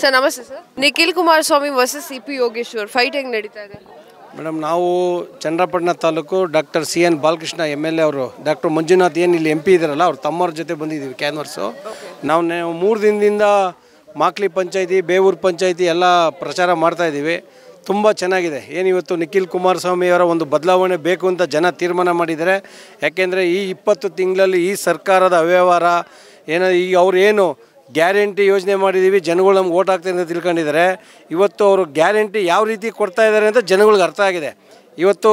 sir ನಮಸ್ತೆ sir Nikhil Swamy versus C P Yogeshwar fight ಹೆಂಗ್ ನಡೀತಾ ಇದೆ ಮೇಡಮ್ ನಾವು Chandrapattana taluk doctor C N Balakrishna M L A ಅವರು ಡಾಕ್ಟರ್ ಮಂಜುನಾಥ್ ಏನು ಇಲ್ಲಿ ಎಂ ಪಿ ಇದ್ದಾರಲ್ಲ ಅವ್ರು ತಮ್ಮವ್ರ ಜೊತೆ ಬಂದಿದ್ದೀವಿ ಕ್ಯಾನ್ವರ್ಸು ನಾವು ಮೂರು ದಿನದಿಂದ ಮಾಕ್ಲಿ ಪಂಚಾಯಿತಿ ಬೇವೂರು ಪಂಚಾಯಿತಿ ಎಲ್ಲ ಪ್ರಚಾರ ಮಾಡ್ತಾ ಇದ್ದೀವಿ ತುಂಬ ಚೆನ್ನಾಗಿದೆ ಏನಿವತ್ತು ನಿಖಿಲ್ ಕುಮಾರಸ್ವಾಮಿಯವರ ಒಂದು ಬದಲಾವಣೆ ಬೇಕು ಅಂತ ಜನ ತೀರ್ಮಾನ ಮಾಡಿದ್ದಾರೆ ಯಾಕೆಂದರೆ ಈ ಇಪ್ಪತ್ತು ತಿಂಗಳಲ್ಲಿ ಈ ಸರ್ಕಾರದ ಅವ್ಯವಹಾರ ಏನೋ ಈಗ ಅವ್ರೇನು ಗ್ಯಾರಂಟಿ ಯೋಜನೆ ಮಾಡಿದ್ದೀವಿ ಜನಗಳು ನಮ್ಗೆ ಓಟ್ ಹಾಕ್ತಾರೆ ಅಂತ ತಿಳ್ಕೊಂಡಿದ್ದಾರೆ ಇವತ್ತು ಅವರು ಗ್ಯಾರಂಟಿ ಯಾವ ರೀತಿ ಕೊಡ್ತಾ ಇದ್ದಾರೆ ಅಂತ ಜನಗಳಿಗೆ ಅರ್ಥ ಆಗಿದೆ ಇವತ್ತು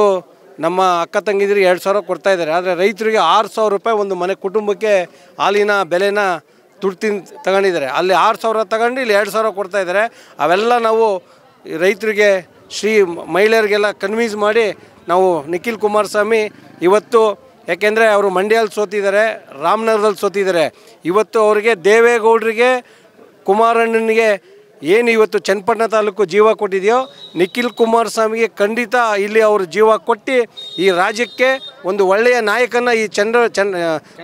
ನಮ್ಮ ಅಕ್ಕ ತಂಗಿದ್ರೆ ಎರಡು ಸಾವಿರ ಕೊಡ್ತಾ ಇದ್ದಾರೆ ಆದರೆ ರೈತರಿಗೆ ಆರು ಸಾವಿರ ರೂಪಾಯಿ ಒಂದು ಮನೆ ಕುಟುಂಬಕ್ಕೆ ಹಾಲಿನ ಬೆಲೆನ ತುಡ್ತಿ ತಗೊಂಡಿದ್ದಾರೆ ಅಲ್ಲಿ ಆರು ಸಾವಿರ ತಗೊಂಡು ಇಲ್ಲಿ ಎರಡು ಸಾವಿರ ಕೊಡ್ತಾ ಇದ್ದಾರೆ ಅವೆಲ್ಲ ನಾವು ರೈತರಿಗೆ ಶ್ರೀ ಮಹಿಳೆಯರಿಗೆಲ್ಲ ಕನ್ವೀನ್ಸ್ ಮಾಡಿ ನಾವು ನಿಖಿಲ್ ಕುಮಾರಸ್ವಾಮಿ ಇವತ್ತು ಯಾಕೆಂದರೆ ಅವರು ಮಂಡ್ಯದಲ್ಲಿ ಸೋತಿದ್ದಾರೆ ರಾಮನಗರದಲ್ಲಿ ಸೋತಿದ್ದಾರೆ ಇವತ್ತು ಅವರಿಗೆ ದೇವೇಗೌಡರಿಗೆ ಕುಮಾರಣ್ಣನಿಗೆ ಏನು ಇವತ್ತು ಚನ್ನಪಟ್ಟಣ ತಾಲೂಕು ಜೀವ ಕೊಟ್ಟಿದೆಯೋ ನಿಖಿಲ್ ಕುಮಾರಸ್ವಾಮಿಗೆ ಖಂಡಿತ ಇಲ್ಲಿ ಅವರು ಜೀವ ಕೊಟ್ಟು ಈ ರಾಜ್ಯಕ್ಕೆ ಒಂದು ಒಳ್ಳೆಯ ನಾಯಕನ ಈ ಚಂದ್ರ ಚನ್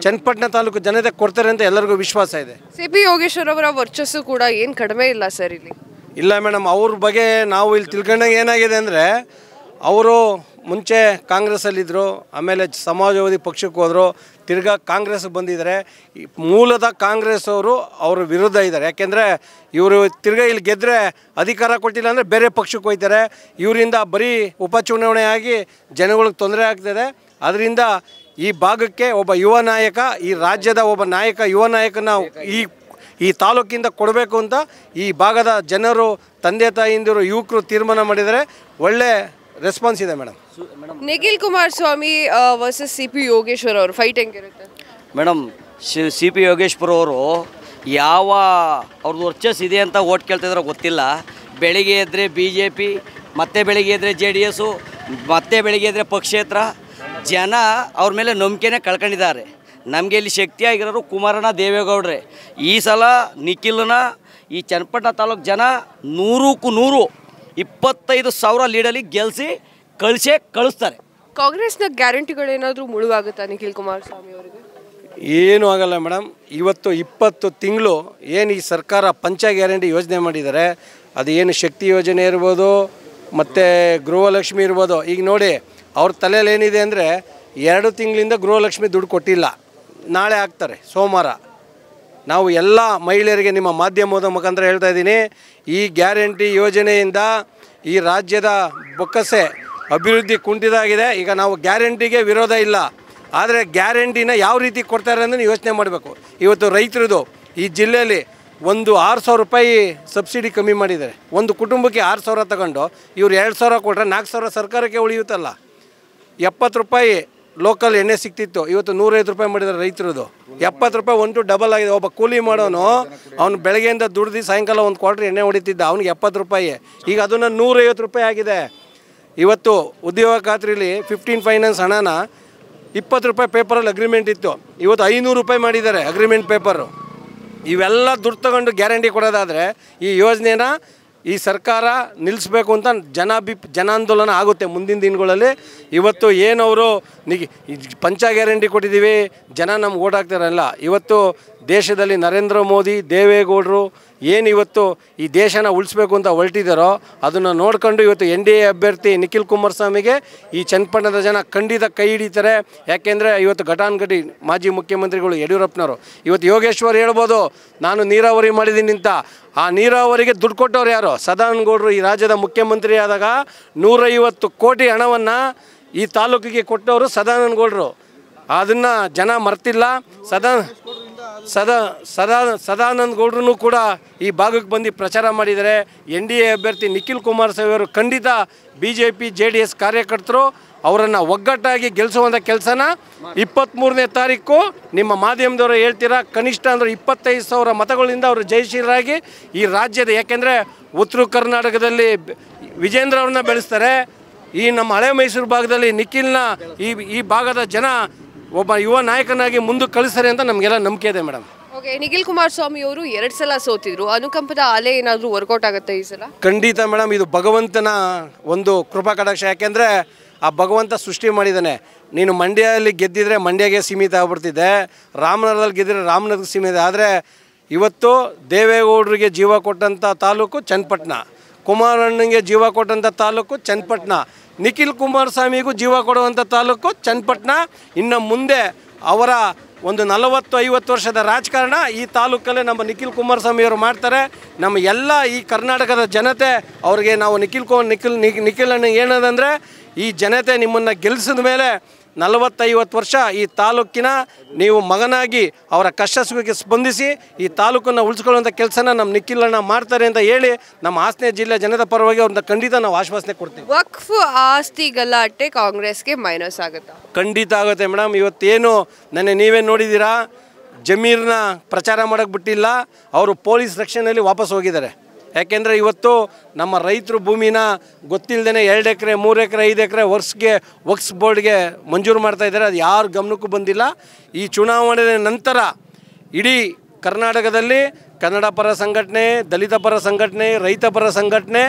ಚನ್ನಪಟ್ಟಣ ತಾಲೂಕು ಜನತೆ ಕೊಡ್ತಾರೆ ಅಂತ ಎಲ್ಲರಿಗೂ ವಿಶ್ವಾಸ ಇದೆ ಸಿ ಪಿ ಯೋಗೇಶ್ವರ್ ಅವರ ವರ್ಚಸ್ಸು ಕೂಡ ಏನು ಕಡಿಮೆ ಇಲ್ಲ ಸರ್ ಇಲ್ಲಿ ಇಲ್ಲ ಮೇಡಮ್ ಅವ್ರ ಬಗ್ಗೆ ನಾವು ಇಲ್ಲಿ ತಿಳ್ಕೊಂಡಾಗ ಏನಾಗಿದೆ ಅಂದರೆ ಅವರು ಮುಂಚೆ ಕಾಂಗ್ರೆಸ್ಸಲ್ಲಿದ್ದರು ಆಮೇಲೆ ಸಮಾಜವಾದಿ ಪಕ್ಷಕ್ಕೆ ಹೋದರು ತಿರ್ಗಾ ಕಾಂಗ್ರೆಸ್ ಬಂದಿದ್ದಾರೆ ಮೂಲದ ಕಾಂಗ್ರೆಸ್ ಅವರು ಅವರ ವಿರುದ್ಧ ಇದ್ದಾರೆ ಯಾಕೆಂದರೆ ಇವರು ತಿರ್ಗಾ ಇಲ್ಲಿ ಗೆದ್ದರೆ ಅಧಿಕಾರ ಕೊಟ್ಟಿಲ್ಲ ಅಂದರೆ ಬೇರೆ ಪಕ್ಷಕ್ಕೆ ಹೋಗ್ತಾರೆ ಇವರಿಂದ ಬರೀ ಉಪಚುನಾವಣೆಯಾಗಿ ಆಗಿ ಜನಗಳಿಗೆ ತೊಂದರೆ ಆಗ್ತದೆ ಅದರಿಂದ ಈ ಭಾಗಕ್ಕೆ ಒಬ್ಬ ಯುವ ನಾಯಕ ಈ ರಾಜ್ಯದ ಒಬ್ಬ ನಾಯಕ ಯುವ ನಾಯಕನ ಈ ಈ ತಾಲೂಕಿಂದ ಕೊಡಬೇಕು ಅಂತ ಈ ಭಾಗದ ಜನರು ತಂದೆ ತಾಯಿಯಿಂದಿರು ಯುವಕರು ತೀರ್ಮಾನ ಮಾಡಿದರೆ ಒಳ್ಳೆ ರೆಸ್ಪಾನ್ಸ್ ಇದೆ madam Nikhil Kumar Swamy versus C P Yogeshwar ಅವರು ಫೈಟ್ ಹೆಂಗಿರುತ್ತೆ ಮೇಡಮ್ ಸಿ ಪಿ ಯೋಗೇಶ್ವರ್ ಅವರು ಯಾವ ಅವ್ರದ್ದು ವರ್ಚಸ್ ಇದೆ ಅಂತ ಓಟ್ ಕೇಳ್ತಿದ್ರೆ ಗೊತ್ತಿಲ್ಲ ಬೆಳಿಗ್ಗೆ ಎದ್ದರೆ ಬಿ ಜೆ ಪಿ ಮತ್ತೆ ಬೆಳಿಗ್ಗೆ ಎದ್ರೆ ಜೆ ಡಿ ಎಸ್ಸು ಮತ್ತೆ ಬೆಳಿಗ್ಗೆ ಎದ್ದರೆ ಪಕ್ಷೇತರ ಜನ ಅವ್ರ ಮೇಲೆ ನಂಬಿಕೆನೇ ಕಳ್ಕೊಂಡಿದ್ದಾರೆ ನಮಗೆ ಇಲ್ಲಿ ಶಕ್ತಿಯಾಗಿರೋರು ಕುಮಾರನ ದೇವೇಗೌಡ್ರೆ ಈ ಸಲ ನಿಖಿಲ್ನ ಈ ಚನ್ನಪಟ್ಟಣ ತಾಲೂಕು ಜನ ನೂರಕ್ಕೂ ನೂರು ಇಪ್ಪತ್ತೈದು ಸಾವಿರ ಲೀಡಲ್ಲಿ ಗೆಲ್ಲಿಸಿ ಕಳಿಸೇ ಕಳಿಸ್ತಾರೆ ಕಾಂಗ್ರೆಸ್ನ ಗ್ಯಾರಂಟಿಗಳೇನಾದರೂ ಮುಳುವಾಗುತ್ತಾ ನಿಖಿಲ್ ಕುಮಾರಸ್ವಾಮಿ ಅವರಿಗೆ ಏನು ಆಗಲ್ಲ ಮೇಡಮ್ ಇವತ್ತು ಇಪ್ಪತ್ತು ತಿಂಗಳು ಏನು ಈ ಸರ್ಕಾರ ಪಂಚ ಗ್ಯಾರಂಟಿ ಯೋಜನೆ ಮಾಡಿದ್ದಾರೆ ಅದು ಏನು ಶಕ್ತಿ ಯೋಜನೆ ಇರ್ಬೋದು ಮತ್ತು ಗೃಹಲಕ್ಷ್ಮಿ ಇರ್ಬೋದು ಈಗ ನೋಡಿ ಅವ್ರ ತಲೆಯಲ್ಲಿ ಏನಿದೆ ಅಂದರೆ ಎರಡು ತಿಂಗಳಿಂದ ಗೃಹಲಕ್ಷ್ಮಿ ದುಡ್ಡು ಕೊಟ್ಟಿಲ್ಲ ನಾಳೆ ಆಗ್ತಾರೆ ಸೋಮವಾರ ನಾವು ಎಲ್ಲ ಮಹಿಳೆಯರಿಗೆ ನಿಮ್ಮ ಮಾಧ್ಯಮದ ಮುಖಾಂತರ ಹೇಳ್ತಾ ಇದ್ದೀನಿ ಈ ಗ್ಯಾರಂಟಿ ಯೋಜನೆಯಿಂದ ಈ ರಾಜ್ಯದ ಬೊಕ್ಕಸೆ ಅಭಿವೃದ್ಧಿ ಕುಂಠಿತಾಗಿದೆ ಈಗ ನಾವು ಗ್ಯಾರಂಟಿಗೆ ವಿರೋಧ ಇಲ್ಲ ಆದರೆ ಗ್ಯಾರಂಟಿನ ಯಾವ ರೀತಿ ಕೊಡ್ತಾರೆ ಅಂದರೆ ಯೋಚನೆ ಮಾಡಬೇಕು ಇವತ್ತು ರೈತರದು ಈ ಜಿಲ್ಲೆಯಲ್ಲಿ ಒಂದು ಆರು ಸಾವಿರ ರೂಪಾಯಿ ಸಬ್ಸಿಡಿ ಕಮ್ಮಿ ಮಾಡಿದ್ದಾರೆ ಒಂದು ಕುಟುಂಬಕ್ಕೆ ಆರು ಸಾವಿರ ತಗೊಂಡು ಇವರು ಎರಡು ಸಾವಿರ ಕೊಟ್ಟರೆ ನಾಲ್ಕು ಸಾವಿರ ಸರ್ಕಾರಕ್ಕೆ ಉಳಿಯುತ್ತಲ್ಲ ಎಪ್ಪತ್ತು ರೂಪಾಯಿ ಲೋಕಲ್ ಎಣ್ಣೆ ಸಿಗ್ತಿತ್ತು ಇವತ್ತು ನೂರೈದು ರೂಪಾಯಿ ಮಾಡಿದ್ದಾರೆ ರೈತರದು ಎಪ್ಪತ್ತು ರೂಪಾಯಿ ಒಂದು ಡಬಲ್ ಆಗಿದೆ ಒಬ್ಬ ಕೂಲಿ ಮಾಡೋನು ಅವ್ನು ಬೆಳಗ್ಗೆಯಿಂದ ದುಡ್ದು ಸಾಯಂಕಾಲ ಒಂದು ಕ್ವಾರ್ಟರ್ ಎಣ್ಣೆ ಹೊಡಿತಿದ್ದ ಅವ್ನಿಗೆ ಎಪ್ಪತ್ತು ರೂಪಾಯಿ ಈಗ ಅದನ್ನು ನೂರೈವತ್ತು ರೂಪಾಯಿ ಆಗಿದೆ ಇವತ್ತು ಉದ್ಯೋಗ ಖಾತ್ರಿಲಿ ಫಿಫ್ಟೀನ್ ಫೈನಾನ್ಸ್ ಹಣನ ಇಪ್ಪತ್ತು ರೂಪಾಯಿ ಪೇಪರಲ್ಲಿ ಅಗ್ರಿಮೆಂಟ್ ಇತ್ತು ಇವತ್ತು ಐನೂರು ರೂಪಾಯಿ ಮಾಡಿದ್ದಾರೆ ಅಗ್ರಿಮೆಂಟ್ ಪೇಪರು ಇವೆಲ್ಲ ದುಡ್ಡು ತಗೊಂಡು ಗ್ಯಾರಂಟಿ ಕೊಡೋದಾದರೆ ಈ ಯೋಜನೆನ ಈ ಸರ್ಕಾರ ನಿಲ್ಲಿಸಬೇಕು ಅಂತ ಜನಾಭಿ ಜನಾಂದೋಲನ ಆಗುತ್ತೆ ಮುಂದಿನ ದಿನಗಳಲ್ಲಿ ಇವತ್ತು ಏನವರು ನಿಗಿ ಪಂಚ ಗ್ಯಾರಂಟಿ ಕೊಟ್ಟಿದ್ದೀವಿ ಜನ ನಮ್ಗೆ ಹಾಕ್ತಾರಲ್ಲ ಇವತ್ತು ದೇಶದಲ್ಲಿ ನರೇಂದ್ರ ಮೋದಿ ದೇವೇಗೌಡರು ಏನು ಇವತ್ತು ಈ ದೇಶನ ಉಳಿಸ್ಬೇಕು ಅಂತ ಹೊರಟಿದ್ದಾರೋ ಅದನ್ನು ನೋಡ್ಕೊಂಡು ಇವತ್ತು ಎನ್ ಡಿ ಎ ಅಭ್ಯರ್ಥಿ ನಿಖಿಲ್ ಕುಮಾರಸ್ವಾಮಿಗೆ ಈ ಚನ್ನಪಟ್ಟಣದ ಜನ ಖಂಡಿತ ಕೈ ಹಿಡಿತಾರೆ ಯಾಕೆಂದರೆ ಇವತ್ತು ಗಡಿ ಮಾಜಿ ಮುಖ್ಯಮಂತ್ರಿಗಳು ಯಡಿಯೂರಪ್ಪನವರು ಇವತ್ತು ಯೋಗೇಶ್ವರ್ ಹೇಳ್ಬೋದು ನಾನು ನೀರಾವರಿ ಮಾಡಿದ್ದೀನಿ ಅಂತ ಆ ನೀರಾವರಿಗೆ ದುಡ್ಡು ಕೊಟ್ಟವ್ರು ಯಾರು ಸದಾನಂದಗೌಡರು ಈ ರಾಜ್ಯದ ಮುಖ್ಯಮಂತ್ರಿ ಆದಾಗ ನೂರೈವತ್ತು ಕೋಟಿ ಹಣವನ್ನು ಈ ತಾಲೂಕಿಗೆ ಕೊಟ್ಟವರು ಸದಾನಂದಗೌಡರು ಅದನ್ನು ಜನ ಮರ್ತಿಲ್ಲ ಸದಾ ಸದಾ ಸದಾ ಸದಾನಂದ ಗೌಡ್ರೂ ಕೂಡ ಈ ಭಾಗಕ್ಕೆ ಬಂದು ಪ್ರಚಾರ ಮಾಡಿದ್ದಾರೆ ಎನ್ ಡಿ ಎ ಅಭ್ಯರ್ಥಿ ನಿಖಿಲ್ ಕುಮಾರಸ್ವಾಮಿ ಅವರು ಖಂಡಿತ B J P J D S ಕಾರ್ಯಕರ್ತರು ಅವರನ್ನು ಒಗ್ಗಟ್ಟಾಗಿ ಗೆಲ್ಲಿಸುವಂಥ ಕೆಲಸನ ಇಪ್ಪತ್ತ್ಮೂರನೇ ತಾರೀಕು ನಿಮ್ಮ ಮಾಧ್ಯಮದವರು ಹೇಳ್ತೀರಾ ಕನಿಷ್ಠ ಅಂದರೆ ಇಪ್ಪತ್ತೈದು ಸಾವಿರ ಮತಗಳಿಂದ ಅವರು ಜಯಶೀಲರಾಗಿ ಈ ರಾಜ್ಯದ ಯಾಕೆಂದರೆ ಉತ್ತರ ಕರ್ನಾಟಕದಲ್ಲಿ ವಿಜೇಂದ್ರ ಅವ್ರನ್ನ ಬೆಳೆಸ್ತಾರೆ ಈ ನಮ್ಮ ಹಳೆ ಮೈಸೂರು ಭಾಗದಲ್ಲಿ ನಿಖಿಲ್ನ ಈ ಈ ಭಾಗದ ಜನ ಒಬ್ಬ ಯುವ ನಾಯಕನಾಗಿ ಮುಂದೆ ಕಳಿಸ್ತಾರೆ ಅಂತ ನಮಗೆಲ್ಲ ನಂಬಿಕೆ ಇದೆ ಮೇಡಮ್ ಓಕೆ ನಿಖಿಲ್ ಸ್ವಾಮಿ ಅವರು ಎರಡು ಸಲ ಸೋತಿದ್ರು ಅನುಕಂಪದ ಅಲೆ ಏನಾದರೂ ವರ್ಕೌಟ್ ಆಗುತ್ತೆ ಈ ಸಲ ಖಂಡಿತ ಮೇಡಮ್ ಇದು ಭಗವಂತನ ಒಂದು ಕೃಪಾ ಕಟಾಕ್ಷ ಯಾಕೆಂದರೆ ಆ ಭಗವಂತ ಸೃಷ್ಟಿ ಮಾಡಿದ್ದಾನೆ ನೀನು ಮಂಡ್ಯದಲ್ಲಿ ಗೆದ್ದಿದ್ರೆ ಮಂಡ್ಯಗೆ ಸೀಮಿತ ಆಗ್ಬಿಡ್ತಿದ್ದೆ ರಾಮನಗರದಲ್ಲಿ ಗೆದ್ದರೆ ರಾಮನಗರಕ್ಕೆ ಸೀಮಿತ ಆದರೆ ಇವತ್ತು ದೇವೇಗೌಡರಿಗೆ ಜೀವ ಕೊಟ್ಟಂಥ ತಾಲೂಕು ಚನ್ನಪಟ್ಟಣ ಕುಮಾರಣ್ಣನಿಗೆ ಜೀವ ಕೊಟ್ಟಂಥ ತಾಲೂಕು ಚನ್ನಪಟ್ಟಣ ನಿಖಿಲ್ ಕುಮಾರಸ್ವಾಮಿಗೂ ಜೀವ ಕೊಡುವಂಥ ತಾಲೂಕು ಚನ್ನಪಟ್ಟಣ ಇನ್ನು ಮುಂದೆ ಅವರ ಒಂದು ನಲವತ್ತು ಐವತ್ತು ವರ್ಷದ ರಾಜಕಾರಣ ಈ ತಾಲೂಕಲ್ಲೇ ನಮ್ಮ ನಿಖಿಲ್ ಕುಮಾರಸ್ವಾಮಿಯವರು ಮಾಡ್ತಾರೆ ನಮ್ಮ ಎಲ್ಲ ಈ ಕರ್ನಾಟಕದ ಜನತೆ ಅವ್ರಿಗೆ ನಾವು ನಿಖಿಲ್ ಕುಮಾರ್ ನಿಖಿಲ್ ನಿಖಿಲ್ ಅಣ್ಣ ಏನದಂದರೆ ಈ ಜನತೆ ನಿಮ್ಮನ್ನು ಗೆಲ್ಲಿಸಿದ ಮೇಲೆ ನಲವತ್ತೈವತ್ತು ವರ್ಷ ಈ ತಾಲೂಕಿನ ನೀವು ಮಗನಾಗಿ ಅವರ ಕಷ್ಟ ಸುಖಕ್ಕೆ ಸ್ಪಂದಿಸಿ ಈ ತಾಲೂಕನ್ನು ಉಳಿಸ್ಕೊಳ್ಳುವಂಥ ಕೆಲಸನ ನಮ್ಮ ನಿಖಿಲಣ್ಣ ಮಾಡ್ತಾರೆ ಅಂತ ಹೇಳಿ ನಮ್ಮ ಹಾಸನ ಜಿಲ್ಲೆ ಜನತಾ ಪರವಾಗಿ ಅವ್ರನ್ನ ಖಂಡಿತ ನಾವು ಆಶ್ವಾಸನೆ ಕೊಡ್ತೀವಿ ವಕ್ಫ್ ಆಸ್ತಿ ಗಲಾಟೆ ಕಾಂಗ್ರೆಸ್ಗೆ ಮೈನಸ್ ಆಗುತ್ತೆ ಖಂಡಿತ ಆಗುತ್ತೆ ಮೇಡಮ್ ಇವತ್ತೇನು ನನ್ನ ನೀವೇ ನೋಡಿದ್ದೀರಾ ಜಮೀರ್ನ ಪ್ರಚಾರ ಮಾಡೋಕ್ಕೆ ಬಿಟ್ಟಿಲ್ಲ ಅವರು ಪೊಲೀಸ್ ರಕ್ಷಣೆಯಲ್ಲಿ ವಾಪಸ್ ಹೋಗಿದ್ದಾರೆ ಯಾಕೆಂದರೆ ಇವತ್ತು ನಮ್ಮ ರೈತರು ಭೂಮಿನ ಗೊತ್ತಿಲ್ಲದೇ ಎರಡು ಎಕರೆ ಮೂರು ಎಕರೆ ಐದು ಎಕರೆ ವರ್ಷಕ್ಕೆ ವಕ್ಸ್ ಬೋರ್ಡ್ಗೆ ಮಂಜೂರು ಮಾಡ್ತಾಯಿದ್ದಾರೆ ಅದು ಯಾರು ಗಮನಕ್ಕೂ ಬಂದಿಲ್ಲ ಈ ಚುನಾವಣೆ ನಂತರ ಇಡೀ ಕರ್ನಾಟಕದಲ್ಲಿ ಕನ್ನಡ ಪರ ಸಂಘಟನೆ ದಲಿತ ಪರ ಸಂಘಟನೆ ರೈತ ಪರ ಸಂಘಟನೆ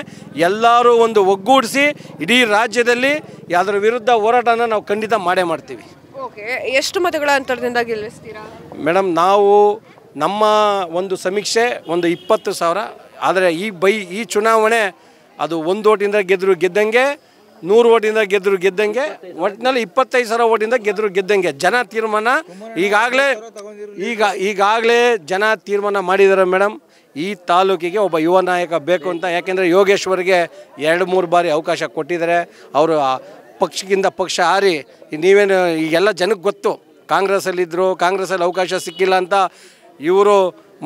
ಎಲ್ಲರೂ ಒಂದು ಒಗ್ಗೂಡಿಸಿ ಇಡೀ ರಾಜ್ಯದಲ್ಲಿ ಅದರ ವಿರುದ್ಧ ಹೋರಾಟನ ನಾವು ಖಂಡಿತ ಮಾಡೇ ಮಾಡ್ತೀವಿ ಓಕೆ ಎಷ್ಟು ಮತಗಳ ಅಂತರದಿಂದ ಗೆಲ್ಲಿಸ್ತೀರಾ ಮೇಡಮ್ ನಾವು ನಮ್ಮ ಒಂದು ಸಮೀಕ್ಷೆ ಒಂದು ಇಪ್ಪತ್ತು ಸಾವಿರ ಆದರೆ ಈ ಬೈ ಈ ಚುನಾವಣೆ ಅದು ಒಂದು ಓಟಿಂದ ಗೆದ್ದರು ಗೆದ್ದಂಗೆ ನೂರು ಓಟಿಂದ ಗೆದ್ದರು ಗೆದ್ದಂಗೆ ಒಟ್ಟಿನಲ್ಲಿ ಇಪ್ಪತ್ತೈದು ಸಾವಿರ ಓಟಿಂದ ಗೆದ್ದರು ಗೆದ್ದಂಗೆ ಜನ ತೀರ್ಮಾನ ಈಗಾಗಲೇ ಈಗ ಈಗಾಗಲೇ ಜನ ತೀರ್ಮಾನ ಮಾಡಿದ್ದಾರೆ ಮೇಡಮ್ ಈ ತಾಲೂಕಿಗೆ ಒಬ್ಬ ಯುವ ನಾಯಕ ಬೇಕು ಅಂತ ಯಾಕೆಂದರೆ ಯೋಗೇಶ್ವರ್ಗೆ ಎರಡು ಮೂರು ಬಾರಿ ಅವಕಾಶ ಕೊಟ್ಟಿದ್ದಾರೆ ಅವರು ಪಕ್ಷಕ್ಕಿಂತ ಪಕ್ಷ ಹಾರಿ ನೀವೇನು ಈಗೆಲ್ಲ ಜನಕ್ಕೆ ಗೊತ್ತು ಕಾಂಗ್ರೆಸ್ಸಲ್ಲಿದ್ದರು ಕಾಂಗ್ರೆಸ್ಸಲ್ಲಿ ಅವಕಾಶ ಸಿಕ್ಕಿಲ್ಲ ಅಂತ ಇವರು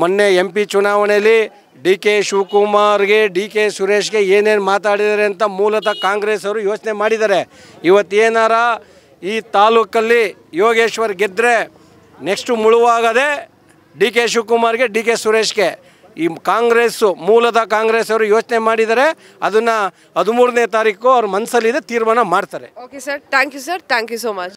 ಮೊನ್ನೆ ಎಂ ಪಿ ಚುನಾವಣೆಯಲ್ಲಿ ಡಿ ಕೆ ಶಿವಕುಮಾರ್ಗೆ ಡಿ ಕೆ ಸುರೇಶ್ಗೆ ಏನೇನು ಮಾತಾಡಿದ್ದಾರೆ ಅಂತ ಮೂಲತಃ ಕಾಂಗ್ರೆಸ್ ಅವರು ಯೋಚನೆ ಮಾಡಿದ್ದಾರೆ ಇವತ್ತೇನಾರ ಈ ತಾಲೂಕಲ್ಲಿ ಯೋಗೇಶ್ವರ್ ಗೆದ್ದರೆ ನೆಕ್ಸ್ಟು ಮುಳುವಾಗದೆ ಡಿ ಕೆ ಶಿವಕುಮಾರ್ಗೆ ಡಿ ಕೆ ಸುರೇಶ್ಗೆ ಈ ಕಾಂಗ್ರೆಸ್ಸು ಮೂಲದ ಕಾಂಗ್ರೆಸ್ ಅವರು ಯೋಚನೆ ಮಾಡಿದರೆ ಅದನ್ನು ಹದಿಮೂರನೇ ತಾರೀಕು ಅವ್ರ ಮನಸ್ಸಲ್ಲಿದೆ ತೀರ್ಮಾನ ಮಾಡ್ತಾರೆ okay sir thank you sir thank you so much